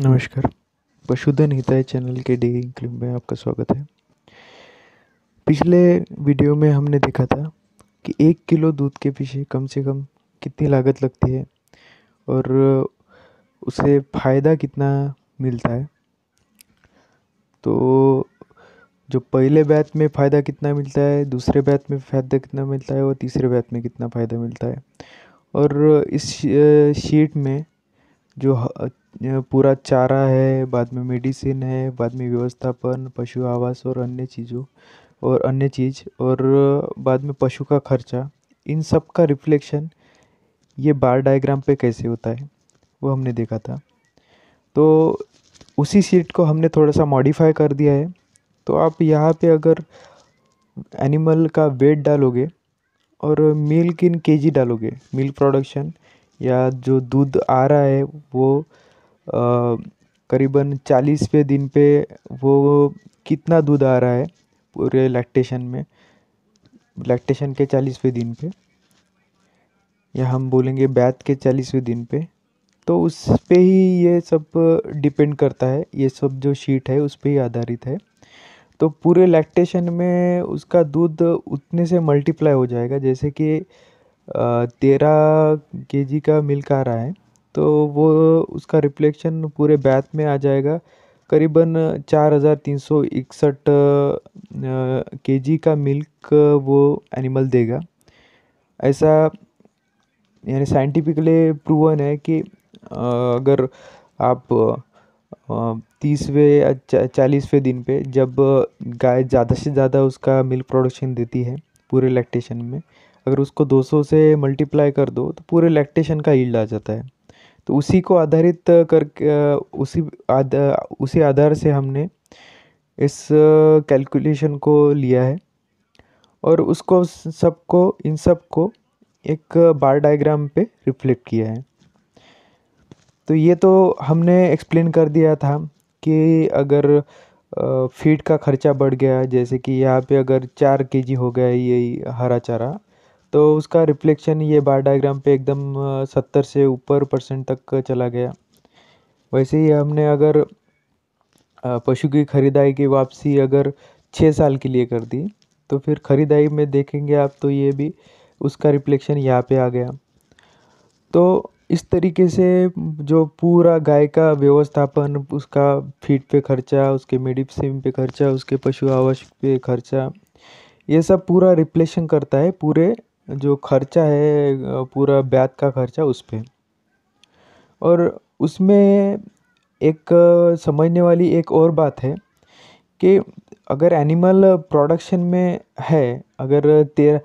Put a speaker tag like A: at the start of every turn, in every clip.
A: नमस्कार पशुधन हिताय चैनल के डेयरी क्लिप में आपका स्वागत है पिछले वीडियो में हमने देखा था कि एक किलो दूध के पीछे कम से कम कितनी लागत लगती है और उसे फ़ायदा कितना मिलता है तो जो पहले बैत में फ़ायदा कितना मिलता है दूसरे बैत में फ़ायदा कितना मिलता है और तीसरे बैत में कितना फ़ायदा मिलता है और इस शीट में जो पूरा चारा है बाद में मेडिसिन है बाद में व्यवस्थापन पशु आवास और अन्य चीज़ों और अन्य चीज़ और बाद में पशु का खर्चा इन सब का रिफ्लेक्शन ये बार डायग्राम पे कैसे होता है वो हमने देखा था तो उसी सीट को हमने थोड़ा सा मॉडिफाई कर दिया है तो आप यहाँ पे अगर एनिमल का वेट डालोगे और मिल्क इन केजी डालोगे मिल्क प्रोडक्शन या जो दूध आ रहा है वो करीबन चालीसवें दिन पे वो कितना दूध आ रहा है पूरे लैक्टेशन में लैक्टेशन के चालीसवें दिन पे या हम बोलेंगे बैत के चालीसवें दिन पे तो उस पर ही ये सब डिपेंड करता है ये सब जो शीट है उस पर ही आधारित है तो पूरे लैक्टेशन में उसका दूध उतने से मल्टीप्लाई हो जाएगा जैसे कि तेरह के जी का मिल्क आ रहा है तो वो उसका रिफ्लेक्शन पूरे बैथ में आ जाएगा करीबन चार हज़ार तीन सौ इकसठ के जी का मिल्क वो एनिमल देगा ऐसा यानी साइंटिफिकली प्रूवन है कि अगर आप तीसवें या चालीसवें दिन पे जब गाय ज़्यादा से ज़्यादा उसका मिल्क प्रोडक्शन देती है पूरे लैक्टेशन में अगर उसको 200 से मल्टीप्लाई कर दो तो पूरे लैक्टेशन का हील्ड आ जाता है तो उसी को आधारित कर उसी आध, उसी आधार से हमने इस कैलकुलेशन को लिया है और उसको सबको इन सब को एक बार डायग्राम पे रिफ्लेक्ट किया है तो ये तो हमने एक्सप्लेन कर दिया था कि अगर फीड का खर्चा बढ़ गया जैसे कि यहाँ पे अगर चार केजी हो गया ये हरा चारा तो उसका रिफ्लेक्शन ये बार डायग्राम पे एकदम सत्तर से ऊपर परसेंट तक चला गया वैसे ही हमने अगर पशु की खरीदाई की वापसी अगर छः साल के लिए कर दी तो फिर खरीदाई में देखेंगे आप तो ये भी उसका रिफ्लेक्शन यहाँ पे आ गया तो इस तरीके से जो पूरा गाय का व्यवस्थापन उसका फीड पे खर्चा उसके मेडिसिन पे खर्चा उसके पशु आवास पे खर्चा ये सब पूरा रिप्लेशन करता है पूरे जो खर्चा है पूरा ब्याज का खर्चा उस पर और उसमें एक समझने वाली एक और बात है कि अगर एनिमल प्रोडक्शन में है अगर तेर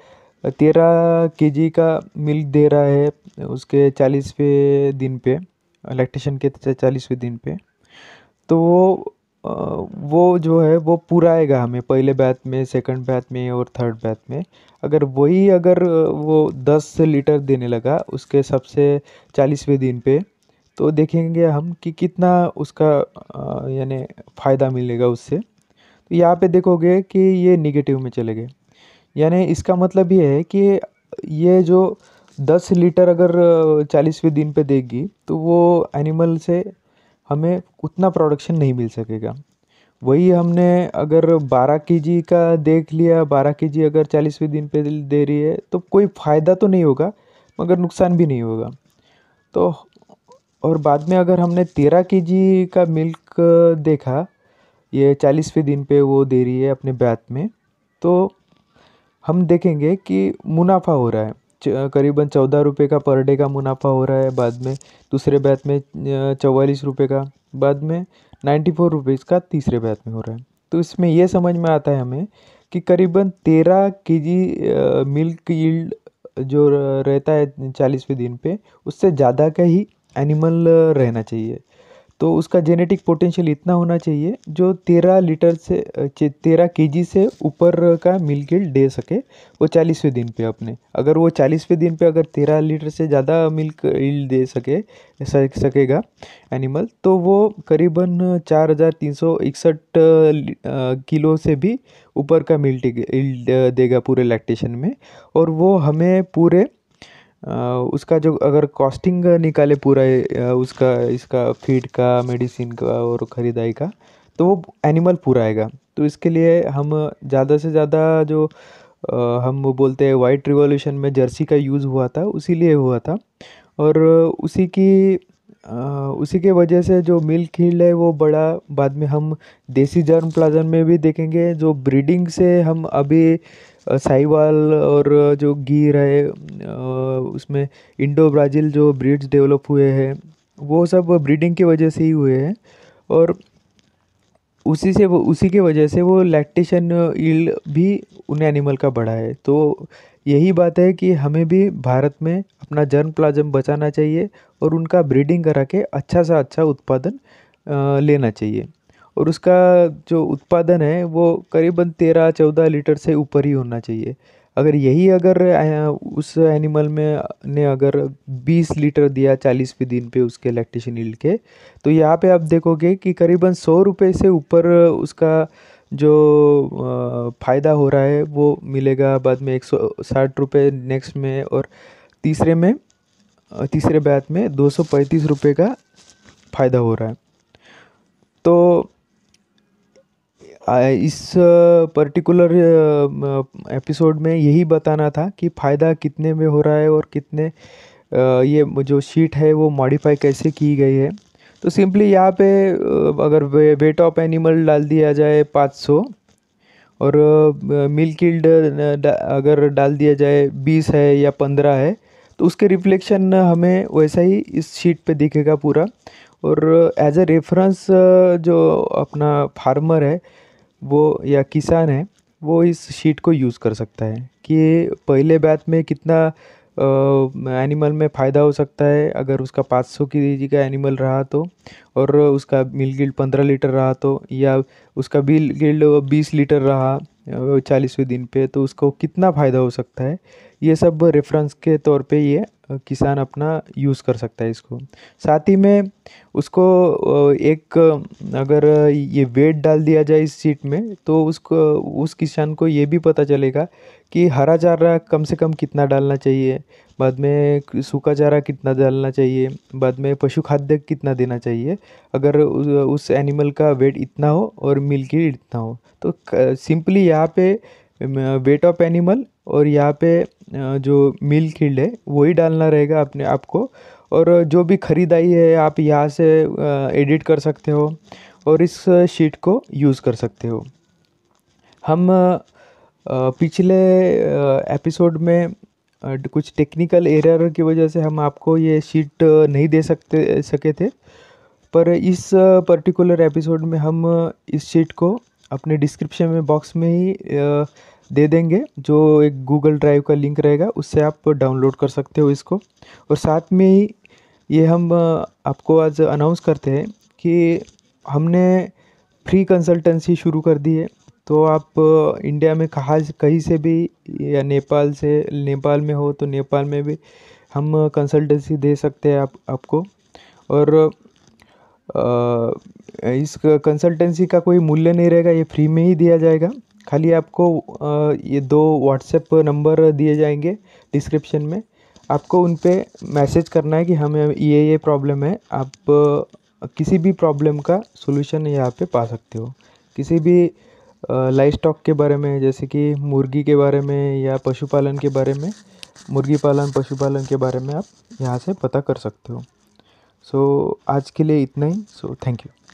A: तेरह के जी का मिल्क दे रहा है उसके चालीसवें दिन पे लैक्टेशन के चालीसवें दिन पे तो वो वो जो है वो पुराएगा हमें पहले बैच में सेकंड बैच में और थर्ड बैच में अगर वही अगर वो दस लीटर देने लगा उसके सबसे चालीसवें दिन पे तो देखेंगे हम कि कितना उसका यानी फ़ायदा मिलेगा उससे तो यहाँ पे देखोगे कि ये निगेटिव में चले गए यानी इसका मतलब ये है कि ये जो दस लीटर अगर चालीसवें दिन पे देगी तो वो एनिमल से हमें उतना प्रोडक्शन नहीं मिल सकेगा वही हमने अगर बारह के जी का देख लिया बारह के जी अगर चालीसवें दिन पे दे रही है तो कोई फ़ायदा तो नहीं होगा मगर नुकसान भी नहीं होगा तो और बाद में अगर हमने तेरह के जी का मिल्क देखा ये चालीसवें दिन पे वो दे रही है अपने बैत में तो हम देखेंगे कि मुनाफा हो रहा है करीबन चौदह रुपये का पर डे का मुनाफ़ा हो रहा है बाद में दूसरे बैच में चवालीस रुपये का बाद में नाइन्टी फोर रुपीज़ का तीसरे बैच में हो रहा है तो इसमें यह समझ में आता है हमें कि करीबन तेरह के जी मिल्क यील्ड जो रहता है चालीसवें दिन पे उससे ज़्यादा का ही एनिमल रहना चाहिए तो उसका जेनेटिक पोटेंशियल इतना होना चाहिए जो तेरह लीटर से तेरह के से ऊपर का मिल्क दे सके वो चालीसवें दिन पे अपने अगर वो चालीसवें दिन पे अगर तेरह लीटर से ज़्यादा मिल्क ईल्ड दे सके सकेगा एनिमल तो वो करीबन चार हज़ार तीन सौ इकसठ किलो से भी ऊपर का मिल्ट देगा पूरे लैक्टेशन में और वो हमें पूरे उसका जो अगर कॉस्टिंग निकाले पूरा उसका इसका फीड का मेडिसिन का और ख़रीदारी का तो वो एनिमल पूरा आएगा तो इसके लिए हम ज़्यादा से ज़्यादा जो हम बोलते हैं वाइट रिवॉल्यूशन में जर्सी का यूज़ हुआ था उसी लिए हुआ था और उसी की उसी के वजह से जो मिल्क हील्ड है वो बड़ा बाद में हम देसी जर्म प्लाजन में भी देखेंगे जो ब्रीडिंग से हम अभी साहीवाल और जो गिर है उसमें इंडो ब्राज़ील जो ब्रीड्स डेवलप हुए हैं वो सब ब्रीडिंग की वजह से ही हुए हैं और उसी से वो उसी के वजह से वो लैक्टेशन ईल्ड भी उन एनिमल का बढ़ा है तो यही बात है कि हमें भी भारत में अपना जर्म प्लाजम बचाना चाहिए और उनका ब्रीडिंग करा के अच्छा सा अच्छा उत्पादन लेना चाहिए और उसका जो उत्पादन है वो करीबन तेरह चौदह लीटर से ऊपर ही होना चाहिए अगर यही अगर उस एनिमल में ने अगर 20 लीटर दिया 40वें दिन पे उसके इलेक्ट्रिशन ईल्ड के तो यहाँ पे आप देखोगे कि करीबन सौ रुपये से ऊपर उसका जो फ़ायदा हो रहा है वो मिलेगा बाद में एक सौ साठ रुपये नेक्स्ट में और तीसरे में तीसरे बैच में दो सौ पैंतीस रुपये का फ़ायदा हो रहा है तो इस पर्टिकुलर एपिसोड में यही बताना था कि फ़ायदा कितने में हो रहा है और कितने ये जो शीट है वो मॉडिफाई कैसे की गई है तो सिंपली यहाँ पे अगर वेट ऑफ एनिमल डाल दिया जाए 500 और मिल्क यील्ड अगर डाल दिया जाए 20 है या 15 है तो उसके रिफ्लेक्शन हमें वैसा ही इस शीट पे दिखेगा पूरा और एज अ रेफरेंस जो अपना फार्मर है वो या किसान है वो इस शीट को यूज़ कर सकता है कि पहले बैच में कितना एनिमल में फ़ायदा हो सकता है अगर उसका 500 के जी का एनिमल रहा तो और उसका मिल गिल्ड पंद्रह लीटर रहा तो या उसका बिल गिल्ड बीस लीटर रहा चालीसवें दिन पे तो उसको कितना फ़ायदा हो सकता है ये सब रेफरेंस के तौर पे ये किसान अपना यूज़ कर सकता है इसको साथ ही में उसको एक अगर ये वेट डाल दिया जाए इस सीट में तो उसको उस किसान को ये भी पता चलेगा कि हरा चारा कम से कम कितना डालना चाहिए बाद में सूखा चारा कितना डालना चाहिए बाद में पशु खाद्य कितना देना चाहिए अगर उस, उस एनिमल का वेट इतना हो और मिल्की इतना हो तो सिंपली यहाँ पे वेट ऑफ एनिमल और यहाँ पे जो मिल खिंड है वही डालना रहेगा अपने आपको और जो भी ख़रीदाई है आप यहाँ से एडिट कर सकते हो और इस शीट को यूज़ कर सकते हो हम पिछले एपिसोड में कुछ टेक्निकल एरर की वजह से हम आपको ये शीट नहीं दे सकते सके थे पर इस पर्टिकुलर एपिसोड में हम इस शीट को अपने डिस्क्रिप्शन में बॉक्स में ही दे देंगे जो एक गूगल ड्राइव का लिंक रहेगा उससे आप डाउनलोड कर सकते हो इसको और साथ में ही ये हम आपको आज अनाउंस करते हैं कि हमने फ्री कंसल्टेंसी शुरू कर दी है तो आप इंडिया में कहा कहीं से भी या नेपाल से नेपाल में हो तो नेपाल में भी हम कंसल्टेंसी दे सकते हैं आप आपको और आ, इस कंसल्टेंसी का कोई मूल्य नहीं रहेगा ये फ्री में ही दिया जाएगा खाली आपको ये दो व्हाट्सएप नंबर दिए जाएंगे डिस्क्रिप्शन में आपको उन पर मैसेज करना है कि हमें ये ये प्रॉब्लम है आप किसी भी प्रॉब्लम का सोल्यूशन यहाँ पे पा सकते हो किसी भी लाइफ स्टॉक के बारे में जैसे कि मुर्गी के बारे में या पशुपालन के बारे में मुर्गी पालन पशुपालन के बारे में आप यहाँ से पता कर सकते हो सो so, आज के लिए इतना ही सो थैंक यू